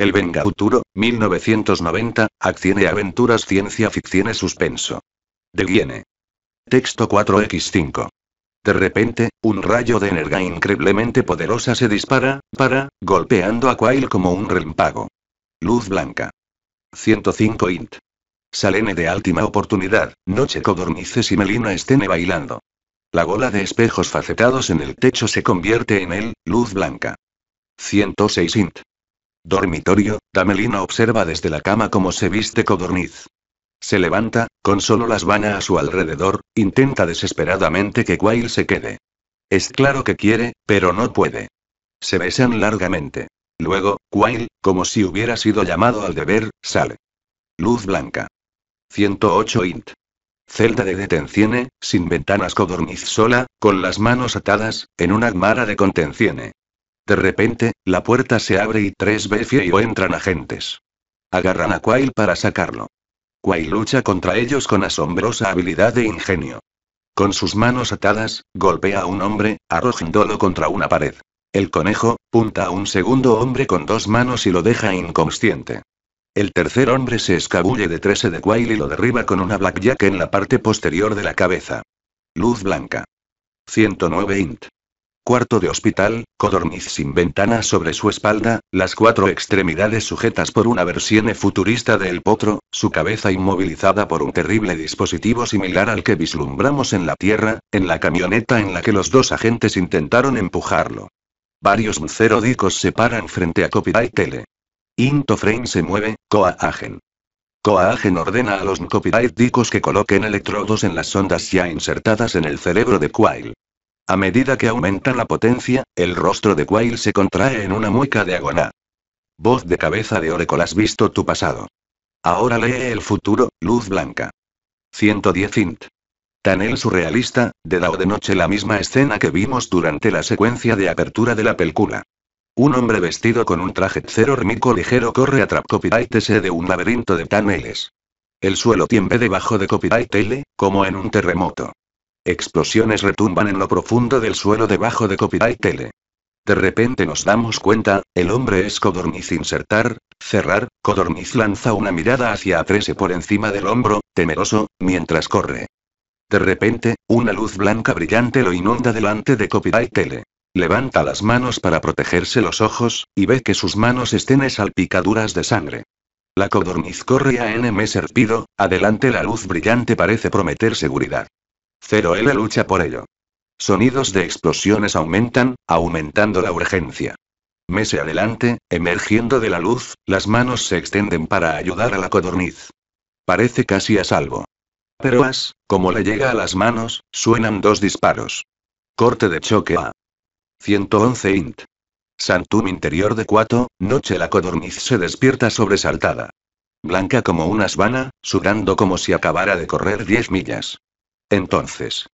El Venga 1990, Acción y Aventuras Ciencia Ficción y Suspenso. De Texto 4x5. De repente, un rayo de energía increíblemente poderosa se dispara, para, golpeando a Quail como un relámpago. Luz blanca. 105 int. Salene de última oportunidad, noche codornices y melina estene bailando. La gola de espejos facetados en el techo se convierte en él, luz blanca. 106 int. Dormitorio, Damelina observa desde la cama cómo se viste Codorniz. Se levanta, con solo las vanas a su alrededor, intenta desesperadamente que Quail se quede. Es claro que quiere, pero no puede. Se besan largamente. Luego, Quail, como si hubiera sido llamado al deber, sale. Luz blanca. 108 int. Celda de detención, sin ventanas codorniz sola, con las manos atadas, en una mara de contenciene. De repente, la puerta se abre y tres veces o entran agentes. Agarran a Quail para sacarlo. Quail lucha contra ellos con asombrosa habilidad e ingenio. Con sus manos atadas, golpea a un hombre, arrojándolo contra una pared. El conejo, punta a un segundo hombre con dos manos y lo deja inconsciente. El tercer hombre se escabulle de 13 de Quail y lo derriba con una blackjack en la parte posterior de la cabeza. Luz blanca. 109 int. Cuarto de hospital, codorniz sin ventana sobre su espalda, las cuatro extremidades sujetas por una versión futurista del potro, su cabeza inmovilizada por un terrible dispositivo similar al que vislumbramos en la tierra, en la camioneta en la que los dos agentes intentaron empujarlo. Varios nceródicos se paran frente a Copyright Tele. Into Frame se mueve, Coagen. Coagen ordena a los Copyright Dicos que coloquen electrodos en las sondas ya insertadas en el cerebro de Quail. A medida que aumenta la potencia, el rostro de Quail se contrae en una mueca de agonía. Voz de cabeza de Oracle has visto tu pasado. Ahora lee el futuro, luz blanca. 110 int. Tanel surrealista, de o de noche la misma escena que vimos durante la secuencia de apertura de la película. Un hombre vestido con un traje cero hormico ligero corre a trap S de un laberinto de taneles. El suelo tiembla debajo de copyright L, como en un terremoto. Explosiones retumban en lo profundo del suelo debajo de Copyright Tele. De repente nos damos cuenta, el hombre es Codorniz insertar, cerrar, Codorniz lanza una mirada hacia A13 por encima del hombro, temeroso, mientras corre. De repente, una luz blanca brillante lo inunda delante de Copyright Tele. Levanta las manos para protegerse los ojos, y ve que sus manos estén salpicaduras de sangre. La codorniz corre a NM Serpido, adelante la luz brillante parece prometer seguridad. Cero L lucha por ello. Sonidos de explosiones aumentan, aumentando la urgencia. Mese adelante, emergiendo de la luz, las manos se extienden para ayudar a la codorniz. Parece casi a salvo. Pero as, como le llega a las manos, suenan dos disparos. Corte de choque a 111 int. Santum interior de Cuato, noche la codorniz se despierta sobresaltada. Blanca como una asbana, sudando como si acabara de correr 10 millas. Entonces.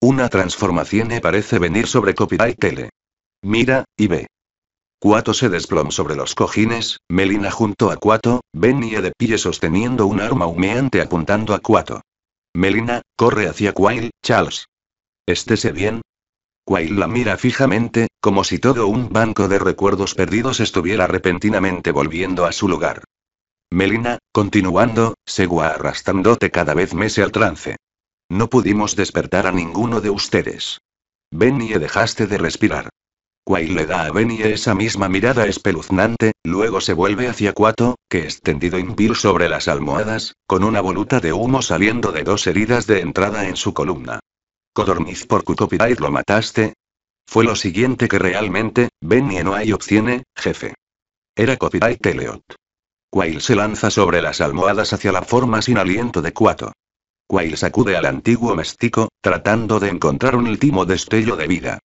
Una transformación e parece venir sobre Copyright Tele. Mira, y ve. Cuato se desplomó sobre los cojines, Melina junto a Cuato, venía e de pie sosteniendo un arma humeante apuntando a Cuato. Melina, corre hacia Quail, Charles. Estése bien. Quail la mira fijamente, como si todo un banco de recuerdos perdidos estuviera repentinamente volviendo a su lugar. Melina, continuando, segua arrastrándote cada vez más al trance. No pudimos despertar a ninguno de ustedes. Benny dejaste de respirar. Quail le da a Benny esa misma mirada espeluznante, luego se vuelve hacia Cuato, que extendido impil sobre las almohadas, con una voluta de humo saliendo de dos heridas de entrada en su columna. Codorniz por copyright lo mataste. Fue lo siguiente que realmente, Benny no hay obtiene, jefe. Era copyright Teleot. Quail se lanza sobre las almohadas hacia la forma sin aliento de Cuato. Quail sacude al antiguo mestico, tratando de encontrar un último destello de vida.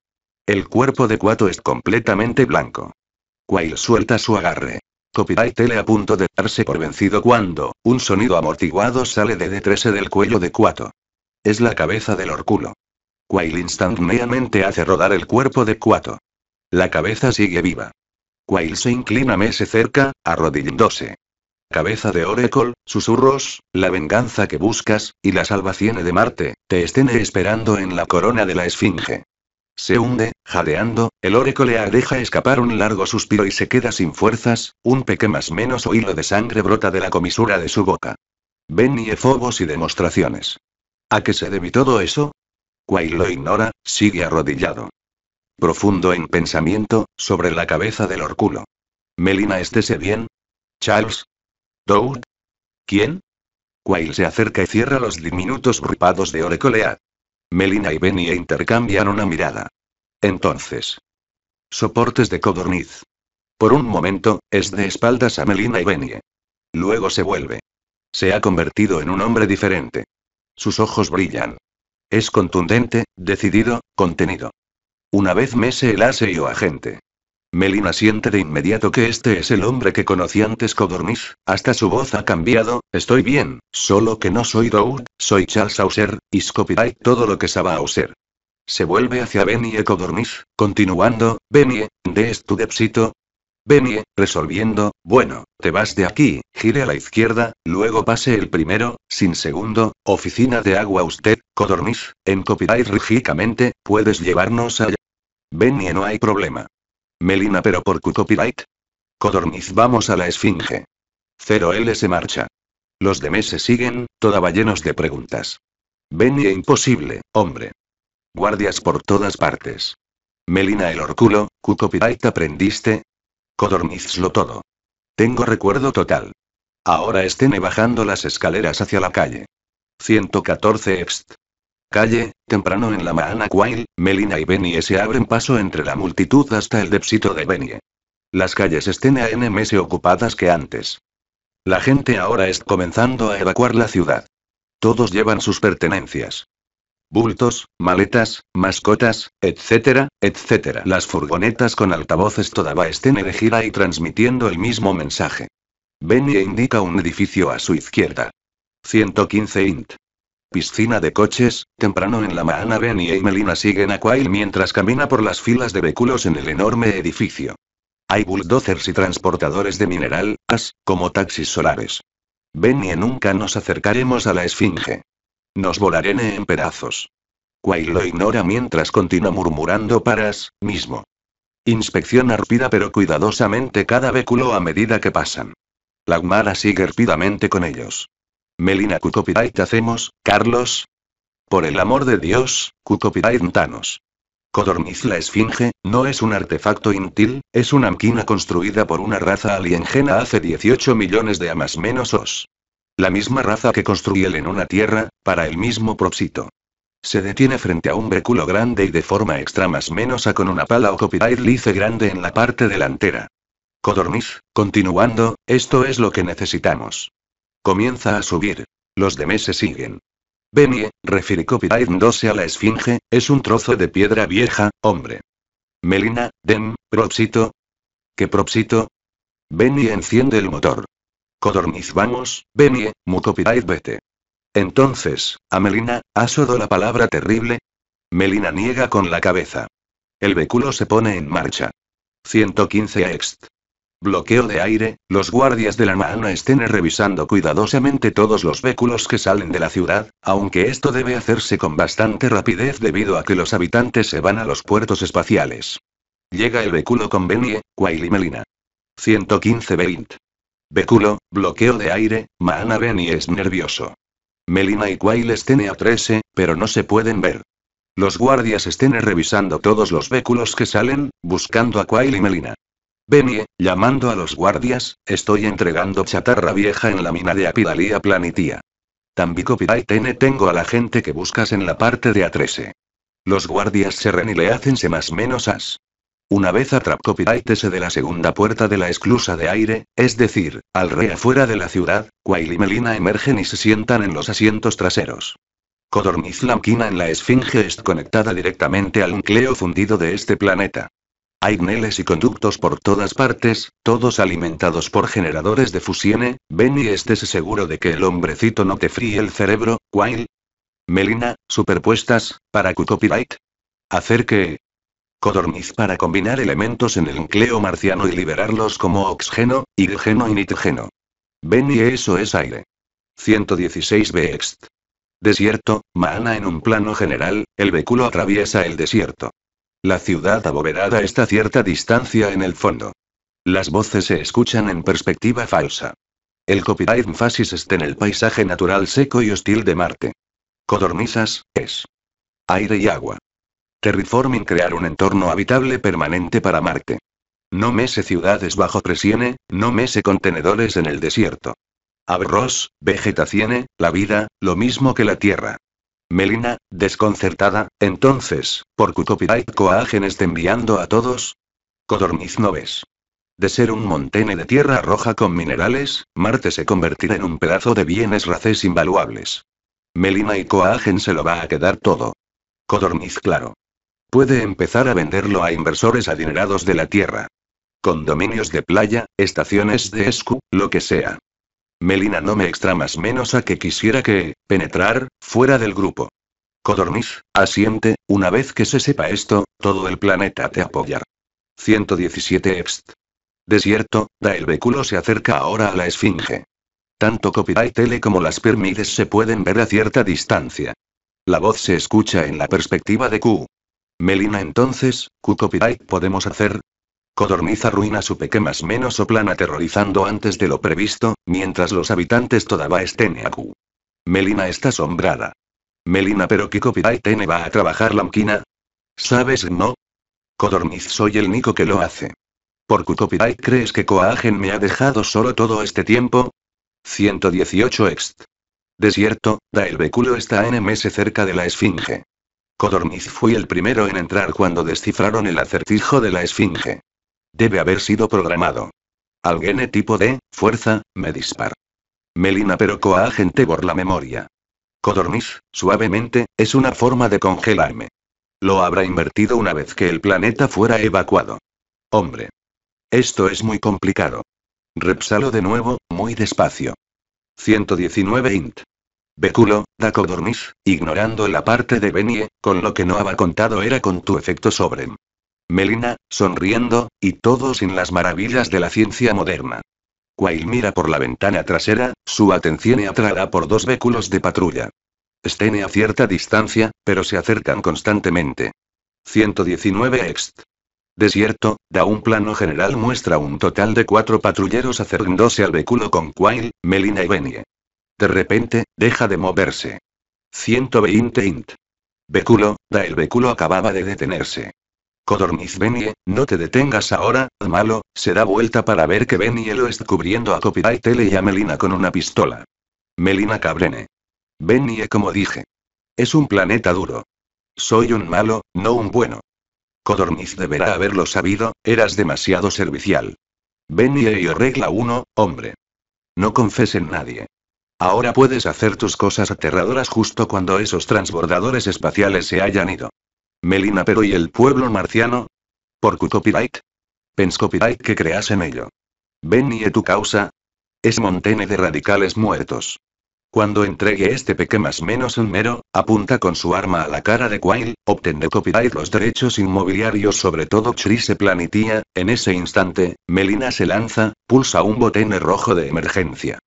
El cuerpo de Cuato es completamente blanco. Quail suelta su agarre. Copyright Tele a punto de darse por vencido cuando, un sonido amortiguado sale de D13 del cuello de Cuato. Es la cabeza del orculo. Quail instantáneamente hace rodar el cuerpo de Cuato. La cabeza sigue viva. Quail se inclina mese cerca, arrodillándose cabeza de Oracle, susurros, la venganza que buscas, y la salvación de Marte, te estén esperando en la corona de la Esfinge. Se hunde, jadeando, el Oracle deja escapar un largo suspiro y se queda sin fuerzas, un peque más menos o hilo de sangre brota de la comisura de su boca. Ven y efobos y demostraciones. ¿A qué se debe todo eso? Quay lo ignora, sigue arrodillado. Profundo en pensamiento, sobre la cabeza del orculo. Melina estése bien, Charles, ¿Doug? ¿Quién? Quail se acerca y cierra los diminutos ripados de Orecolea. Melina y Benny intercambian una mirada. Entonces. Soportes de codorniz. Por un momento, es de espaldas a Melina y Benny. Luego se vuelve. Se ha convertido en un hombre diferente. Sus ojos brillan. Es contundente, decidido, contenido. Una vez mese el aseo agente. Melina siente de inmediato que este es el hombre que conocí antes Codorniz, hasta su voz ha cambiado, estoy bien, solo que no soy Doug, soy Charles Auser, y Scopidai todo lo que sabe Auser. Se vuelve hacia Benny Codorniz, continuando, Benie, de tu depsito. Benie, resolviendo, bueno, te vas de aquí, gire a la izquierda, luego pase el primero, sin segundo, oficina de agua usted, Codorniz, en copyright rígicamente, puedes llevarnos allá. Benie no hay problema. Melina pero por copyright. Codorniz vamos a la Esfinge. 0L se marcha. Los de se siguen, todavía llenos de preguntas. Benny e imposible, hombre. Guardias por todas partes. Melina el orculo, ¿cu aprendiste? aprendiste? lo todo. Tengo recuerdo total. Ahora estén bajando las escaleras hacia la calle. 114 Ext calle, temprano en la Mahana Quail, Melina y Benie se abren paso entre la multitud hasta el depósito de Benie. Las calles estén a NMS ocupadas que antes. La gente ahora está comenzando a evacuar la ciudad. Todos llevan sus pertenencias. Bultos, maletas, mascotas, etcétera, etcétera. Las furgonetas con altavoces todavía estén de gira y transmitiendo el mismo mensaje. Benie indica un edificio a su izquierda. 115 int. Piscina de coches, temprano en la mañana Ben y Melina siguen a Quail mientras camina por las filas de vehículos en el enorme edificio. Hay bulldozers y transportadores de mineral, as, como taxis solares. Ben y nunca nos acercaremos a la esfinge. Nos volaré en pedazos. Quail lo ignora mientras continúa murmurando paras, mismo. Inspecciona rápida pero cuidadosamente cada vehículo a medida que pasan. La sigue rápidamente con ellos. Melina Cucopidait hacemos, Carlos. Por el amor de Dios, Cucopidait Thanos. Codorniz la Esfinge, no es un artefacto intil, es una máquina construida por una raza alienígena hace 18 millones de amas menos os. La misma raza que construyó el en una tierra, para el mismo propósito. Se detiene frente a un vehículo grande y de forma extra más menos con una pala o copyright lice grande en la parte delantera. Codorniz, continuando, esto es lo que necesitamos. Comienza a subir. Los de se siguen. Benie, refirió Copyright a la esfinge, es un trozo de piedra vieja, hombre. Melina, Dem, Propsito. ¿Qué Propsito? Benie enciende el motor. Codorniz vamos, Benie, mu vete. Entonces, a Melina, ¿has oído la palabra terrible? Melina niega con la cabeza. El vehículo se pone en marcha. 115 ext. Bloqueo de aire, los guardias de la Mahana estén revisando cuidadosamente todos los vehículos que salen de la ciudad, aunque esto debe hacerse con bastante rapidez debido a que los habitantes se van a los puertos espaciales. Llega el vehículo con Benie, Quail Melina. 115-20. Vehículo, bloqueo de aire, Mahana Benie es nervioso. Melina y Quail estén a 13, pero no se pueden ver. Los guardias estén revisando todos los vehículos que salen, buscando a Quail y Melina. Vení, llamando a los guardias, estoy entregando chatarra vieja en la mina de Apidalia Planitia. También copyright tengo a la gente que buscas en la parte de A13. Los guardias se ren y le hacense más menos as. Una vez atrapó se de la segunda puerta de la esclusa de aire, es decir, al rey afuera de la ciudad, Quail y Melina emergen y se sientan en los asientos traseros. la en la esfinge es conectada directamente al núcleo fundido de este planeta. Hay y conductos por todas partes, todos alimentados por generadores de fusión. ven y estés seguro de que el hombrecito no te fríe el cerebro, Quail. Melina, superpuestas, para copyright. Hacer que... Codorniz para combinar elementos en el encleo marciano y liberarlos como oxígeno, hidrógeno y nitrógeno. Ven y eso es aire. 116 Bext. Desierto, mana en un plano general, el vehículo atraviesa el desierto. La ciudad abovedada está a cierta distancia en el fondo. Las voces se escuchan en perspectiva falsa. El copyright enfasis está en el paisaje natural seco y hostil de Marte. Codornizas, es. Aire y agua. Terraforming crear un entorno habitable permanente para Marte. No mese ciudades bajo presión, no mese contenedores en el desierto. Arroz, vegetación, la vida, lo mismo que la tierra. Melina, desconcertada, entonces, ¿por qué copyright coagen está enviando a todos? Codorniz no ves. De ser un montene de tierra roja con minerales, Marte se convertirá en un pedazo de bienes racés invaluables. Melina y Coagen se lo va a quedar todo. Codorniz claro. Puede empezar a venderlo a inversores adinerados de la tierra. Condominios de playa, estaciones de escu, lo que sea. Melina no me extra más menos a que quisiera que, penetrar, fuera del grupo. Codorniz, asiente, una vez que se sepa esto, todo el planeta te apoyará. 117 Eps. Desierto, da el se acerca ahora a la esfinge. Tanto Copyright Tele como las pirámides se pueden ver a cierta distancia. La voz se escucha en la perspectiva de Q. Melina entonces, Q Copyright podemos hacer, Codorniz arruina su peque más menos soplan aterrorizando antes de lo previsto, mientras los habitantes todavía estén Q. Melina está asombrada. Melina, pero ¿qué copyright tiene va a trabajar la máquina? ¿Sabes no? Codorniz soy el único que lo hace. ¿Por qué copyright crees que Coagen me ha dejado solo todo este tiempo? 118 ext. Desierto, da el beculo está ms cerca de la esfinge. Codorniz fue el primero en entrar cuando descifraron el acertijo de la esfinge. Debe haber sido programado. Alguien tipo de, fuerza, me dispara. Melina pero coagente por la memoria. Codorniz, suavemente, es una forma de congelarme. Lo habrá invertido una vez que el planeta fuera evacuado. Hombre. Esto es muy complicado. Repsalo de nuevo, muy despacio. 119 int. Beculo, da codorniz, ignorando la parte de Benie, con lo que no había contado era con tu efecto sobre. Melina, sonriendo, y todos sin las maravillas de la ciencia moderna. Quail mira por la ventana trasera, su atención es atraída por dos vehículos de patrulla. Estén a cierta distancia, pero se acercan constantemente. 119 Ext. Desierto, da un plano general muestra un total de cuatro patrulleros acercándose al vehículo con Quail, Melina y Benie. De repente, deja de moverse. 120 int. Vehículo, da el vehículo acababa de detenerse. Codorniz Benie, no te detengas ahora, malo, se da vuelta para ver que Benie lo está cubriendo a Copyright Tele y a Melina con una pistola. Melina Cabrene. Benie como dije. Es un planeta duro. Soy un malo, no un bueno. Codorniz deberá haberlo sabido, eras demasiado servicial. Benie y regla uno, hombre. No en nadie. Ahora puedes hacer tus cosas aterradoras justo cuando esos transbordadores espaciales se hayan ido. Melina pero ¿y el pueblo marciano? ¿Por cu copyright? Pens copyright que creas en ello. Ven y tu causa. Es montene de radicales muertos. Cuando entregue este peque más menos un mero, apunta con su arma a la cara de Quail, obtende copyright los derechos inmobiliarios sobre todo chrise planitía, en ese instante, Melina se lanza, pulsa un botón rojo de emergencia.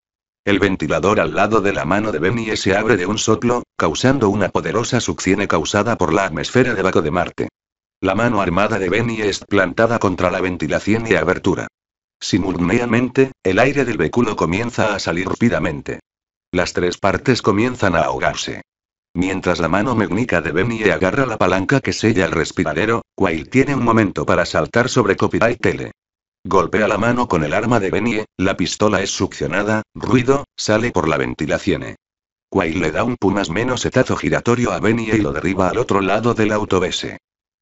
El ventilador al lado de la mano de Benny se abre de un soplo, causando una poderosa succión causada por la atmósfera debajo de Marte. La mano armada de Benny es plantada contra la ventilación y abertura. Simultáneamente, el aire del vehículo comienza a salir rápidamente. Las tres partes comienzan a ahogarse. Mientras la mano magnica de Benny agarra la palanca que sella el respiradero, Quail tiene un momento para saltar sobre Copyright Tele. Golpea la mano con el arma de Benny, la pistola es succionada, ruido, sale por la ventilación. Quail le da un pumas menos etazo giratorio a Benny y lo derriba al otro lado del autobese.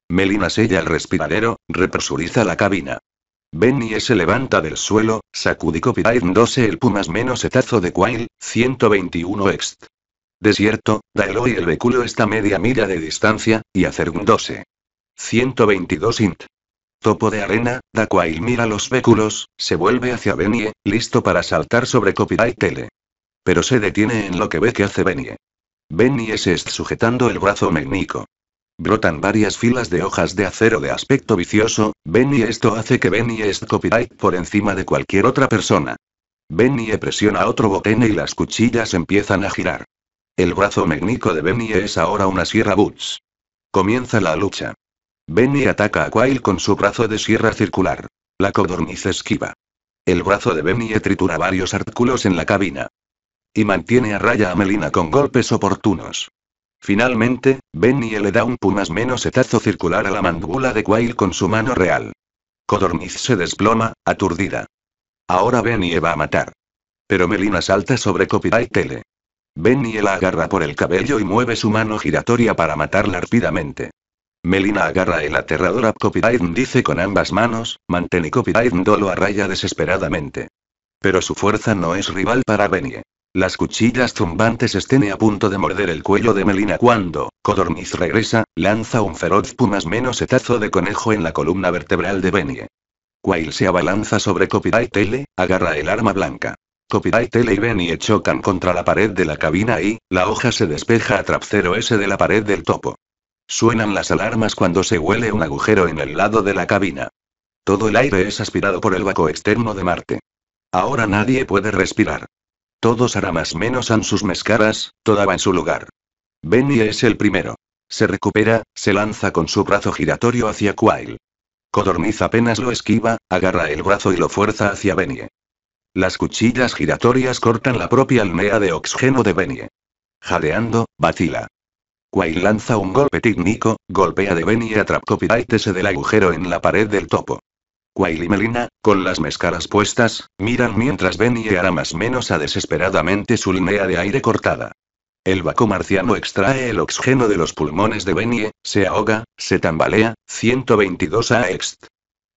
Melina sella el respiradero, represuriza la cabina. Benny se levanta del suelo, sacudico 12 el pumas menos etazo de Quail, 121 ext. Desierto, Daelo y el vehículo está media milla de distancia, y 12. 122 int. Topo de arena, Daquail mira los vehículos, se vuelve hacia Benie, listo para saltar sobre Copyright Tele. Pero se detiene en lo que ve que hace Benie. Benie se está sujetando el brazo mecnico. Brotan varias filas de hojas de acero de aspecto vicioso, Benie esto hace que Benie es copyright por encima de cualquier otra persona. Benie presiona otro botón y las cuchillas empiezan a girar. El brazo mecnico de Benie es ahora una sierra Butch. Comienza la lucha. Benny ataca a Quail con su brazo de sierra circular. La codorniz esquiva. El brazo de Benny tritura varios artículos en la cabina. Y mantiene a raya a Melina con golpes oportunos. Finalmente, Benny le da un pumas menos etazo circular a la mandíbula de Quail con su mano real. Codorniz se desploma, aturdida. Ahora Benny va a matar. Pero Melina salta sobre Copyright Tele. Benny la agarra por el cabello y mueve su mano giratoria para matarla rápidamente. Melina agarra el aterrador Copyright dice con ambas manos, mantén Copyright dolo lo raya desesperadamente. Pero su fuerza no es rival para Benny. Las cuchillas zumbantes estén a punto de morder el cuello de Melina cuando, Codorniz regresa, lanza un feroz pumas menos etazo de conejo en la columna vertebral de Benny. Quail se abalanza sobre Copyright L, agarra el arma blanca. Copyright L y Benny chocan contra la pared de la cabina y, la hoja se despeja a 0 S de la pared del topo. Suenan las alarmas cuando se huele un agujero en el lado de la cabina. Todo el aire es aspirado por el vaco externo de Marte. Ahora nadie puede respirar. Todos hará más menos han sus mezcaras, toda va en su lugar. Benny es el primero. Se recupera, se lanza con su brazo giratorio hacia Quail. Codorniz apenas lo esquiva, agarra el brazo y lo fuerza hacia Benny. Las cuchillas giratorias cortan la propia almea de oxígeno de Benny. Jadeando, vacila. Quail lanza un golpe técnico, golpea de Ben y tese del agujero en la pared del topo. Quail y Melina, con las máscaras puestas, miran mientras Benny hará más menos a desesperadamente su línea de aire cortada. El vaco marciano extrae el oxígeno de los pulmones de Benny, se ahoga, se tambalea, 122 a ext.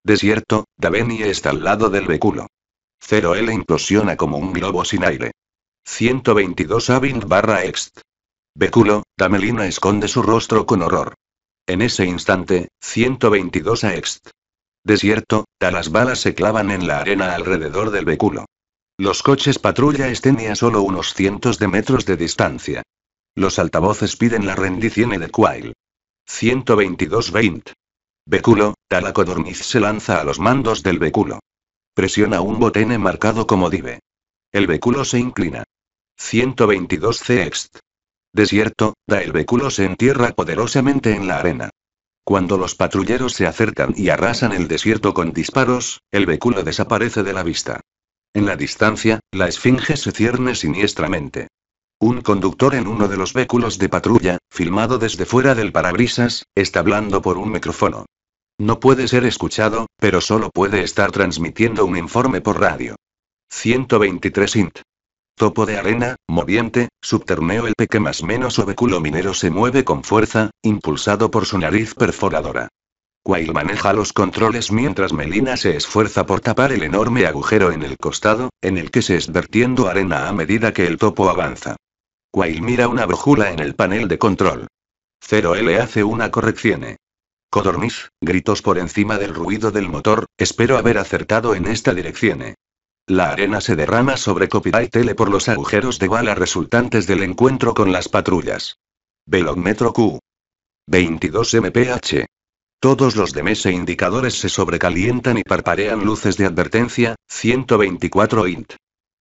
Desierto, Davenie está al lado del vehículo. 0L implosiona como un globo sin aire. 122 a barra ext. Beculo, Tamelina esconde su rostro con horror. En ese instante, 122 a Ext. Desierto, las balas se clavan en la arena alrededor del vehículo. Los coches patrulla estén solo unos cientos de metros de distancia. Los altavoces piden la rendición de Quail. 122-20. Beculo, Talacodorniz se lanza a los mandos del vehículo. Presiona un botón marcado como dive. El vehículo se inclina. 122 CEXT. Desierto, da el vehículo se entierra poderosamente en la arena. Cuando los patrulleros se acercan y arrasan el desierto con disparos, el vehículo desaparece de la vista. En la distancia, la esfinge se cierne siniestramente. Un conductor en uno de los vehículos de patrulla, filmado desde fuera del parabrisas, está hablando por un micrófono. No puede ser escuchado, pero solo puede estar transmitiendo un informe por radio. 123 int. Topo de arena, moviente, subterneo el peque más menos obeculo minero se mueve con fuerza, impulsado por su nariz perforadora. Quail maneja los controles mientras Melina se esfuerza por tapar el enorme agujero en el costado, en el que se es vertiendo arena a medida que el topo avanza. Quail mira una brújula en el panel de control. 0L hace una corrección. Codorniz, gritos por encima del ruido del motor, espero haber acertado en esta dirección. La arena se derrama sobre Tele por los agujeros de bala resultantes del encuentro con las patrullas. Metro Q. 22 mph. Todos los DMS indicadores se sobrecalientan y parparean luces de advertencia, 124 int.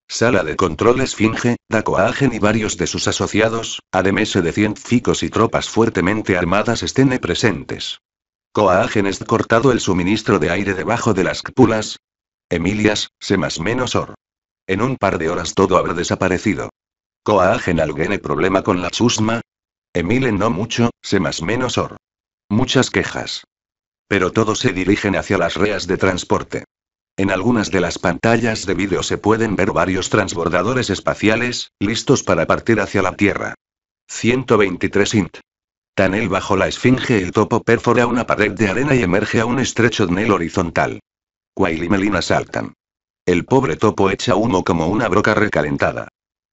Sala de control Esfinge, Coagen y varios de sus asociados, además de 100 Ficos y tropas fuertemente armadas estén presentes. Coagen es cortado el suministro de aire debajo de las cúpulas, Emilias, se más menos or. En un par de horas todo habrá desaparecido. ¿Coagen alguien problema con la chusma? Emile no mucho, se más menos or. Muchas quejas. Pero todos se dirigen hacia las reas de transporte. En algunas de las pantallas de vídeo se pueden ver varios transbordadores espaciales, listos para partir hacia la Tierra. 123 int. Tanel bajo la esfinge el topo perfora una pared de arena y emerge a un estrecho tanel horizontal. Quail y Melina saltan. El pobre topo echa humo como una broca recalentada.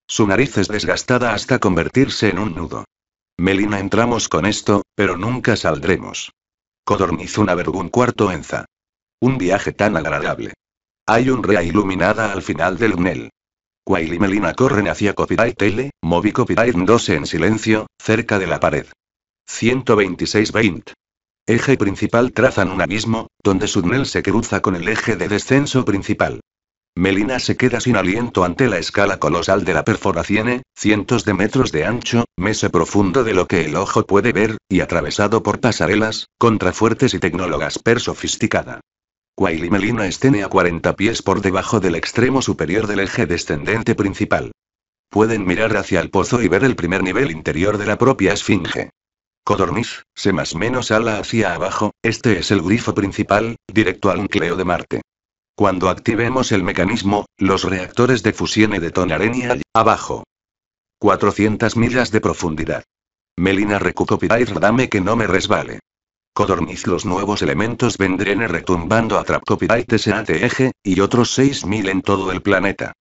Su nariz es desgastada hasta convertirse en un nudo. Melina entramos con esto, pero nunca saldremos. Codornizuna Vergún cuarto enza. Un viaje tan agradable. Hay un rea iluminada al final del túnel. Quail y Melina corren hacia Copyright Tele, Movi Copyright 12 en silencio, cerca de la pared. 126-20 eje principal trazan un abismo, donde Sudnel se cruza con el eje de descenso principal. Melina se queda sin aliento ante la escala colosal de la perforación cientos de metros de ancho, mese profundo de lo que el ojo puede ver, y atravesado por pasarelas, contrafuertes y tecnólogas per sofisticada. Quail y Melina estén a 40 pies por debajo del extremo superior del eje descendente principal. Pueden mirar hacia el pozo y ver el primer nivel interior de la propia esfinge. Codorniz, se más menos ala hacia abajo, este es el grifo principal, directo al núcleo de Marte. Cuando activemos el mecanismo, los reactores de fusión de y abajo. 400 millas de profundidad. Melina recu y dame que no me resbale. Codorniz los nuevos elementos vendrán retumbando a Trap Copyright SATG, e y otros 6.000 en todo el planeta.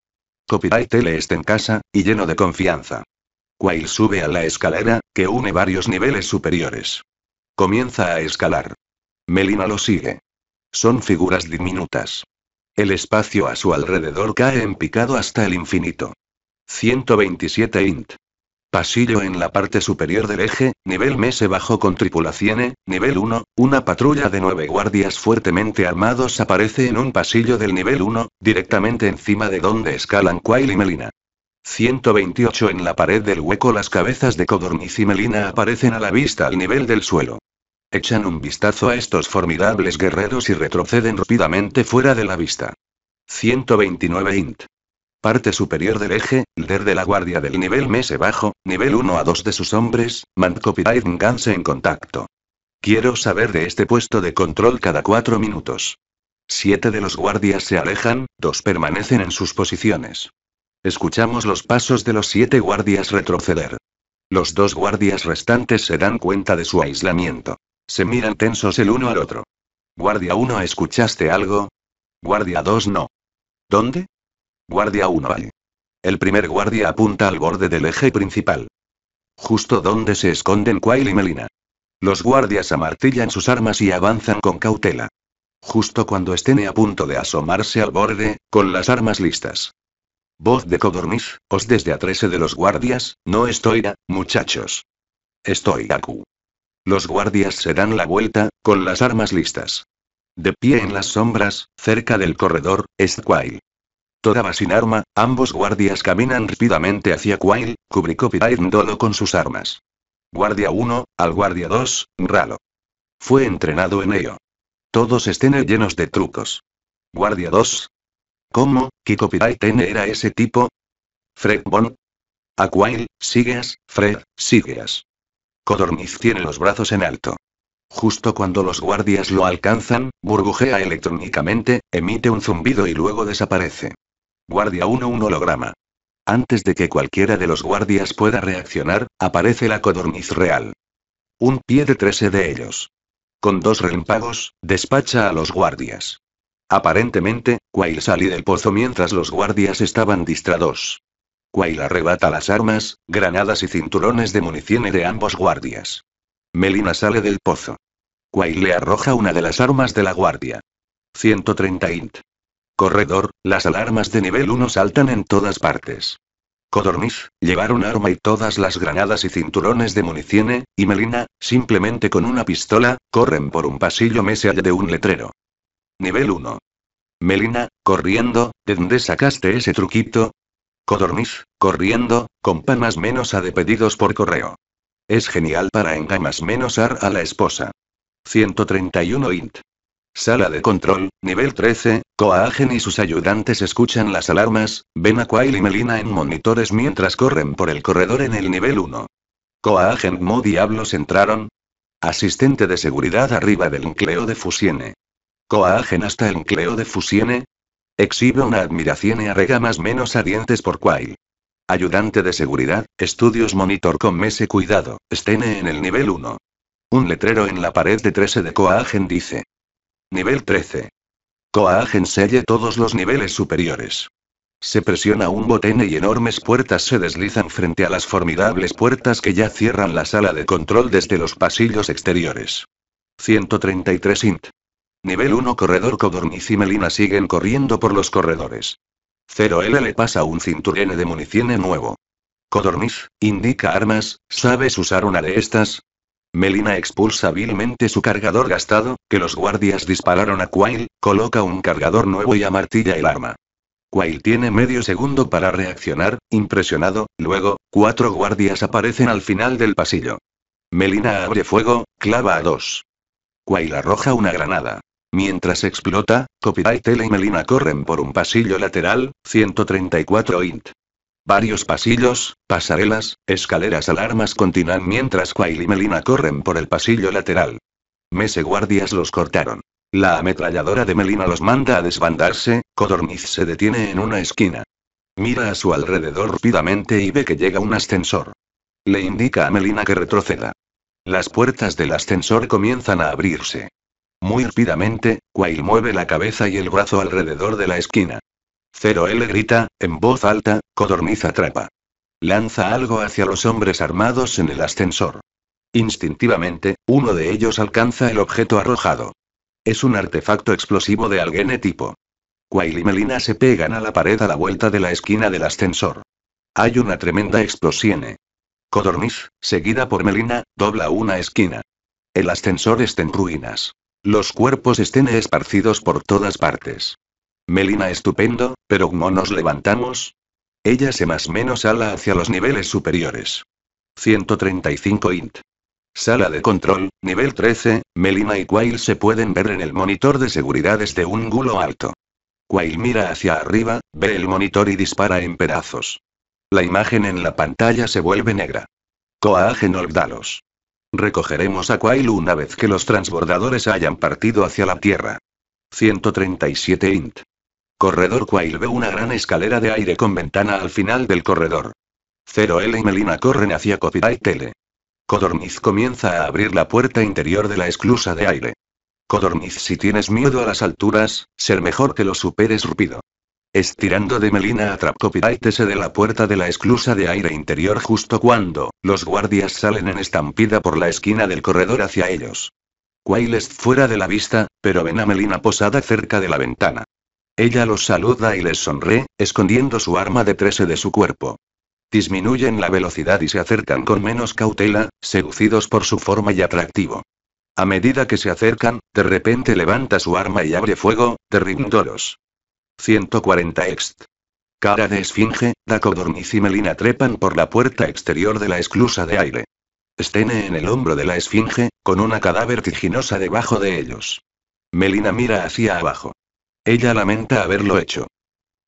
Copyright le está en casa, y lleno de confianza. Quail sube a la escalera, que une varios niveles superiores. Comienza a escalar. Melina lo sigue. Son figuras diminutas. El espacio a su alrededor cae en picado hasta el infinito. 127 int. Pasillo en la parte superior del eje, nivel mese bajo con tripulación, nivel 1, una patrulla de nueve guardias fuertemente armados aparece en un pasillo del nivel 1, directamente encima de donde escalan Quail y Melina. 128 En la pared del hueco las cabezas de Codorniz y Melina aparecen a la vista al nivel del suelo. Echan un vistazo a estos formidables guerreros y retroceden rápidamente fuera de la vista. 129 Int. Parte superior del eje, líder de la guardia del nivel mese bajo, nivel 1 a 2 de sus hombres, Mantcopy y en contacto. Quiero saber de este puesto de control cada 4 minutos. Siete de los guardias se alejan, dos permanecen en sus posiciones. Escuchamos los pasos de los siete guardias retroceder. Los dos guardias restantes se dan cuenta de su aislamiento. Se miran tensos el uno al otro. Guardia 1, ¿escuchaste algo? Guardia 2, no. ¿Dónde? Guardia 1, Ahí. El primer guardia apunta al borde del eje principal. Justo donde se esconden Quail y Melina. Los guardias amartillan sus armas y avanzan con cautela. Justo cuando estén a punto de asomarse al borde, con las armas listas, Voz de Codorniz, os desde a 13 de los guardias, no estoy ya, muchachos. Estoy Q. Los guardias se dan la vuelta, con las armas listas. De pie en las sombras, cerca del corredor, es Toda va sin arma, ambos guardias caminan rápidamente hacia Quail, cubricó Dolo con sus armas. Guardia 1, al guardia 2, Ralo. Fue entrenado en ello. Todos estén llenos de trucos. Guardia 2, ¿Cómo? ¿Qué copyright era ese tipo? Fred Bond. Aquile, sigues, Fred, sigues. Codorniz tiene los brazos en alto. Justo cuando los guardias lo alcanzan, burbujea electrónicamente, emite un zumbido y luego desaparece. Guardia 1 un holograma. Antes de que cualquiera de los guardias pueda reaccionar, aparece la codorniz real. Un pie de 13 de ellos. Con dos relámpagos, despacha a los guardias. Aparentemente, Quail sale del pozo mientras los guardias estaban distrados. Quail arrebata las armas, granadas y cinturones de municiones de ambos guardias. Melina sale del pozo. Quail le arroja una de las armas de la guardia. 130 int. Corredor, las alarmas de nivel 1 saltan en todas partes. Codorniz, llevar un arma y todas las granadas y cinturones de munición, y Melina, simplemente con una pistola, corren por un pasillo mesial de un letrero. Nivel 1. Melina, corriendo, ¿de dónde sacaste ese truquito? Codorniz, corriendo, con más menos a de pedidos por correo. Es genial para más menos ar a la esposa. 131 int. Sala de control, nivel 13, Coagen y sus ayudantes escuchan las alarmas, ven a Quail y Melina en monitores mientras corren por el corredor en el nivel 1. Coagen, ¿mo diablos entraron? Asistente de seguridad arriba del núcleo de Fusiene. Coagen hasta el cleo de Fusione. Exhibe una admiración y arrega más menos dientes por cual. Ayudante de seguridad, estudios monitor con mese cuidado, estene en el nivel 1. Un letrero en la pared de 13 de Coagen dice. Nivel 13. Coagen selle todos los niveles superiores. Se presiona un botón y enormes puertas se deslizan frente a las formidables puertas que ya cierran la sala de control desde los pasillos exteriores. 133 int. Nivel 1 Corredor Codorniz y Melina siguen corriendo por los corredores. 0L le pasa un cinturón de municiones nuevo. Codorniz, indica armas, ¿sabes usar una de estas? Melina expulsa vilmente su cargador gastado, que los guardias dispararon a Quail, coloca un cargador nuevo y amartilla el arma. Quail tiene medio segundo para reaccionar, impresionado, luego, cuatro guardias aparecen al final del pasillo. Melina abre fuego, clava a dos. Quail arroja una granada. Mientras explota, Copyright L y Melina corren por un pasillo lateral, 134 int. Varios pasillos, pasarelas, escaleras alarmas continúan mientras Quail y Melina corren por el pasillo lateral. Mese guardias los cortaron. La ametralladora de Melina los manda a desbandarse, Codorniz se detiene en una esquina. Mira a su alrededor rápidamente y ve que llega un ascensor. Le indica a Melina que retroceda. Las puertas del ascensor comienzan a abrirse. Muy rápidamente, Quail mueve la cabeza y el brazo alrededor de la esquina. Cero L grita, en voz alta, Codorniz atrapa. Lanza algo hacia los hombres armados en el ascensor. Instintivamente, uno de ellos alcanza el objeto arrojado. Es un artefacto explosivo de algún tipo. Quail y Melina se pegan a la pared a la vuelta de la esquina del ascensor. Hay una tremenda explosión. Codorniz, seguida por Melina, dobla una esquina. El ascensor está en ruinas. Los cuerpos estén esparcidos por todas partes. Melina estupendo, pero ¿cómo nos levantamos? Ella se más menos ala hacia los niveles superiores. 135 int. Sala de control, nivel 13, Melina y Quail se pueden ver en el monitor de seguridad desde un gulo alto. Quail mira hacia arriba, ve el monitor y dispara en pedazos. La imagen en la pantalla se vuelve negra. Coagen Oldalos. Recogeremos a Quail una vez que los transbordadores hayan partido hacia la Tierra. 137 int. Corredor Quail ve una gran escalera de aire con ventana al final del corredor. 0L y Melina corren hacia Copyright Tele. Codorniz comienza a abrir la puerta interior de la esclusa de aire. Codorniz, si tienes miedo a las alturas, ser mejor que lo superes rápido. Estirando de Melina atrapó de la puerta de la esclusa de aire interior justo cuando los guardias salen en estampida por la esquina del corredor hacia ellos. es fuera de la vista, pero ven a Melina posada cerca de la ventana. Ella los saluda y les sonríe, escondiendo su arma de de su cuerpo. Disminuyen la velocidad y se acercan con menos cautela, seducidos por su forma y atractivo. A medida que se acercan, de repente levanta su arma y abre fuego, derribándolos. 140 ext. Cara de esfinge, Dakodornis y Melina trepan por la puerta exterior de la esclusa de aire. Estén en el hombro de la esfinge, con una cadáver vertiginosa debajo de ellos. Melina mira hacia abajo. Ella lamenta haberlo hecho.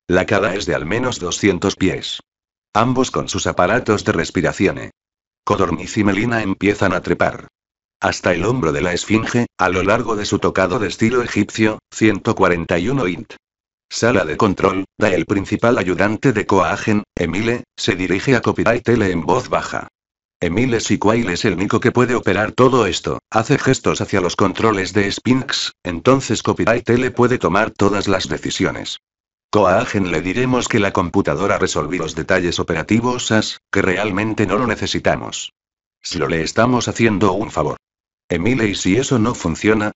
La cara es de al menos 200 pies. Ambos con sus aparatos de respiración. Codorniz y Melina empiezan a trepar. Hasta el hombro de la esfinge, a lo largo de su tocado de estilo egipcio, 141 int. Sala de control, Da el principal ayudante de Coagen, Emile, se dirige a Copyright en voz baja. Emile Siquail es el único que puede operar todo esto, hace gestos hacia los controles de Spinx, entonces Copyright puede tomar todas las decisiones. Coagen le diremos que la computadora resolvió los detalles operativos AS, que realmente no lo necesitamos. Si lo le estamos haciendo un favor. Emile y si eso no funciona,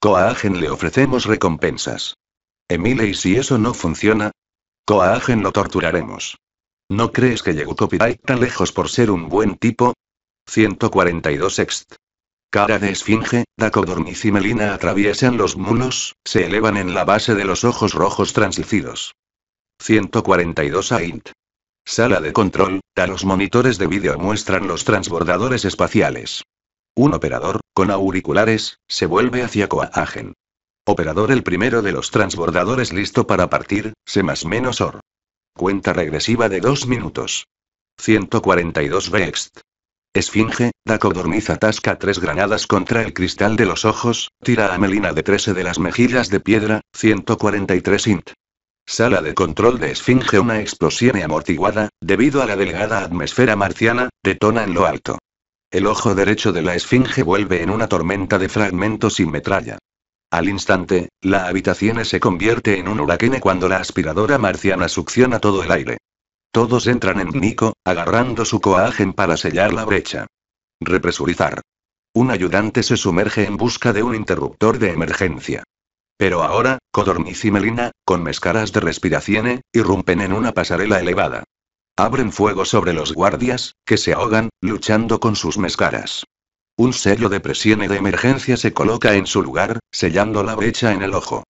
Coagen le ofrecemos recompensas. Emile, ¿y si eso no funciona? Coagen lo torturaremos. ¿No crees que llegó Copyright tan lejos por ser un buen tipo? 142 Ext. Cara de esfinge, Dacodornis y Melina atraviesan los mulos, se elevan en la base de los ojos rojos translúcidos. 142 AINT. Sala de control, da los monitores de vídeo muestran los transbordadores espaciales. Un operador, con auriculares, se vuelve hacia Coagen. Operador el primero de los transbordadores listo para partir, C más menos OR. Cuenta regresiva de 2 minutos. 142 Vext. Esfinge, Daco dormiz atasca tres granadas contra el cristal de los ojos, tira a Melina de 13 de las mejillas de piedra, 143 int. Sala de control de Esfinge una explosión amortiguada, debido a la delgada atmósfera marciana, detona en lo alto. El ojo derecho de la Esfinge vuelve en una tormenta de fragmentos y metralla. Al instante, la habitación se convierte en un huracán cuando la aspiradora marciana succiona todo el aire. Todos entran en Nico, agarrando su coagen para sellar la brecha. Represurizar. Un ayudante se sumerge en busca de un interruptor de emergencia. Pero ahora, Codorniz y Melina, con mescaras de respiración, irrumpen en una pasarela elevada. Abren fuego sobre los guardias, que se ahogan, luchando con sus mescaras. Un sello de presión de emergencia se coloca en su lugar, sellando la brecha en el ojo.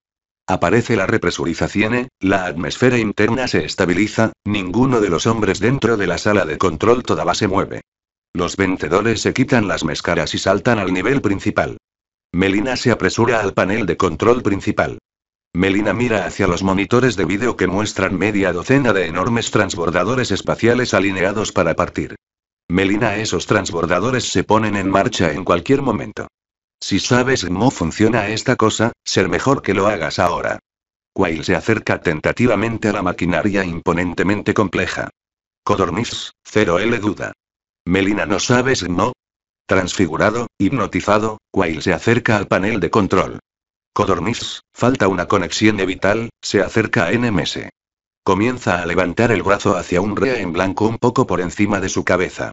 Aparece la represurización, la atmósfera interna se estabiliza, ninguno de los hombres dentro de la sala de control todavía se mueve. Los vendedores se quitan las máscaras y saltan al nivel principal. Melina se apresura al panel de control principal. Melina mira hacia los monitores de vídeo que muestran media docena de enormes transbordadores espaciales alineados para partir. Melina, esos transbordadores se ponen en marcha en cualquier momento. Si sabes cómo funciona esta cosa, ser mejor que lo hagas ahora. Quail se acerca tentativamente a la maquinaria imponentemente compleja. Codorniz, 0 L duda. Melina, ¿no sabes no? Transfigurado, hipnotizado, Quail se acerca al panel de control. Codorniz, falta una conexión de vital, se acerca a NMS. Comienza a levantar el brazo hacia un rea en blanco un poco por encima de su cabeza.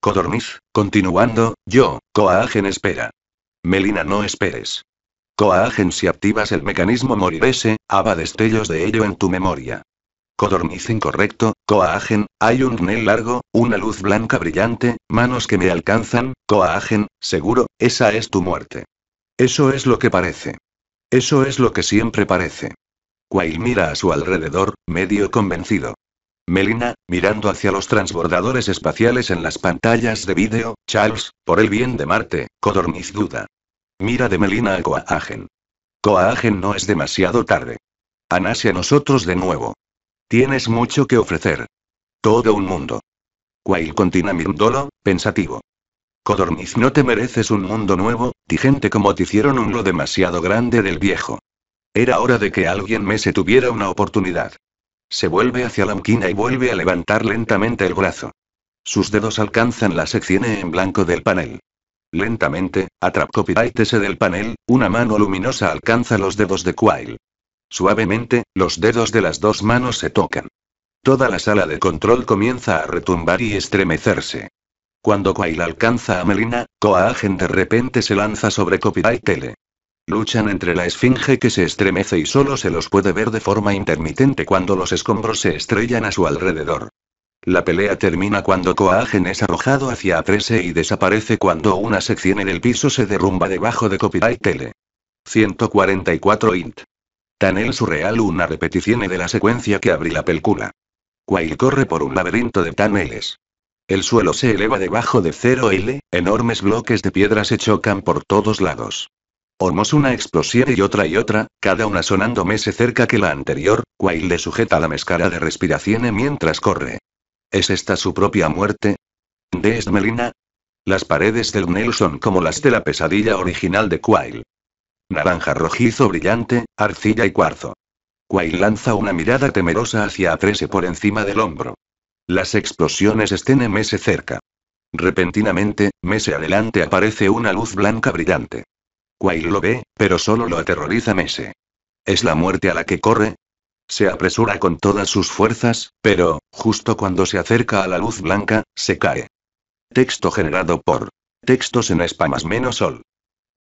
Codorniz, continuando, yo, Coagen espera. Melina no esperes. Coagen si activas el mecanismo morirese, haba destellos de ello en tu memoria. Codorniz incorrecto, Coagen, hay un rnel largo, una luz blanca brillante, manos que me alcanzan, Coagen, seguro, esa es tu muerte. Eso es lo que parece. Eso es lo que siempre parece. Quail mira a su alrededor, medio convencido. Melina, mirando hacia los transbordadores espaciales en las pantallas de vídeo, Charles, por el bien de Marte, Codorniz duda. Mira de Melina a Coagen. Coagen no es demasiado tarde. Anase a nosotros de nuevo. Tienes mucho que ofrecer. Todo un mundo. Quail continúa mirándolo, pensativo. Codorniz, no te mereces un mundo nuevo, ti gente como te hicieron un lo demasiado grande del viejo. Era hora de que alguien Mese tuviera una oportunidad. Se vuelve hacia la máquina y vuelve a levantar lentamente el brazo. Sus dedos alcanzan la sección en blanco del panel. Lentamente, ese del panel, una mano luminosa alcanza los dedos de Quail. Suavemente, los dedos de las dos manos se tocan. Toda la sala de control comienza a retumbar y estremecerse. Cuando Quail alcanza a Melina, Coagen de repente se lanza sobre Copyright Luchan entre la esfinge que se estremece y solo se los puede ver de forma intermitente cuando los escombros se estrellan a su alrededor. La pelea termina cuando Coagen es arrojado hacia A3E y desaparece cuando una sección en el piso se derrumba debajo de Copyright Tele. 144 int. Tanel surreal una repetición de la secuencia que abrí la película. Quail corre por un laberinto de taneles. El suelo se eleva debajo de 0L, enormes bloques de piedra se chocan por todos lados. Hormos una explosión y otra y otra, cada una sonando más cerca que la anterior, Quail le sujeta la mezcara de respiración mientras corre. ¿Es esta su propia muerte? ¿De Esmelina? Las paredes del Nelson son como las de la pesadilla original de Quail. Naranja rojizo brillante, arcilla y cuarzo. Quail lanza una mirada temerosa hacia Atrese por encima del hombro. Las explosiones estén en Mese cerca. Repentinamente, Mese adelante aparece una luz blanca brillante. Quail lo ve, pero solo lo aterroriza Mese. ¿Es la muerte a la que corre? Se apresura con todas sus fuerzas, pero, justo cuando se acerca a la luz blanca, se cae. Texto generado por Textos en Espamas menos Sol.